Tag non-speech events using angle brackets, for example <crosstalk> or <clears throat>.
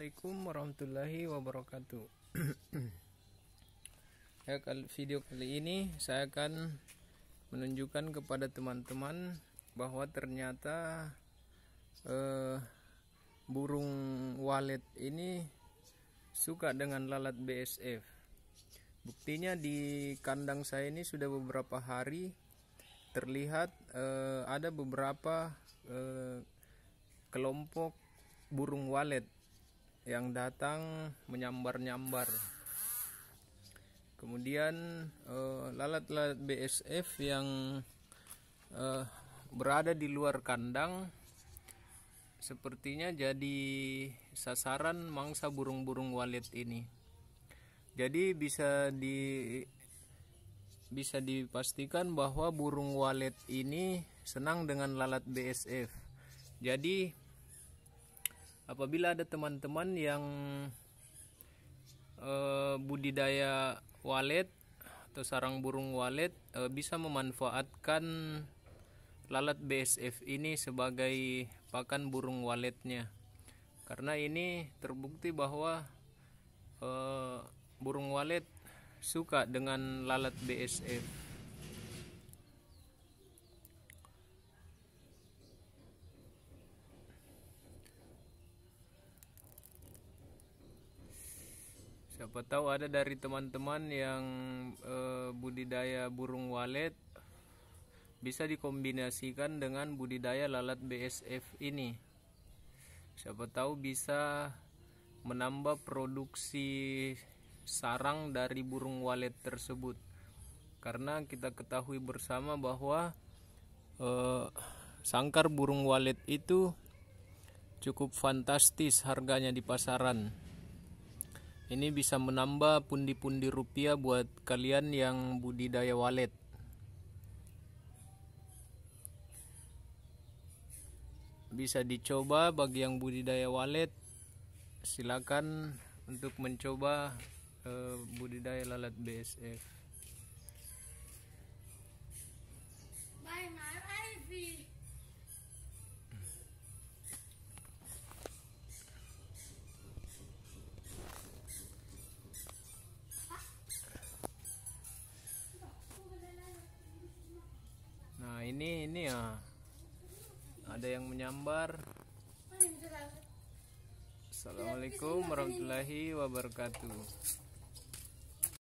Assalamualaikum warahmatullahi wabarakatuh <clears throat> ya video kali ini saya akan menunjukkan kepada teman-teman bahwa ternyata eh, burung walet ini suka dengan lalat BSF buktinya di kandang saya ini sudah beberapa hari terlihat eh, ada beberapa eh, kelompok burung walet yang datang menyambar-nyambar. Kemudian eh, lalat-lalat uh, BSF yang uh, berada di luar kandang sepertinya jadi sasaran mangsa burung-burung walet ini. Jadi bisa di bisa dipastikan bahwa burung walet ini senang dengan lalat BSF. Jadi apabila ada teman-teman yang e, budidaya walet atau sarang burung walet e, bisa memanfaatkan lalat BSF ini sebagai pakan burung waletnya karena ini terbukti bahwa e, burung walet suka dengan lalat BSF siapa tahu ada dari teman-teman yang e, budidaya burung walet bisa dikombinasikan dengan budidaya lalat BSF ini siapa tahu bisa menambah produksi sarang dari burung walet tersebut karena kita ketahui bersama bahwa e, sangkar burung walet itu cukup fantastis harganya di pasaran ini bisa menambah pundi-pundi rupiah buat kalian yang budidaya walet. Bisa dicoba bagi yang budidaya walet, silakan untuk mencoba uh, budidaya lalat BSF. nah ini ini ya ada yang menyambar Assalamualaikum warahmatullahi wabarakatuh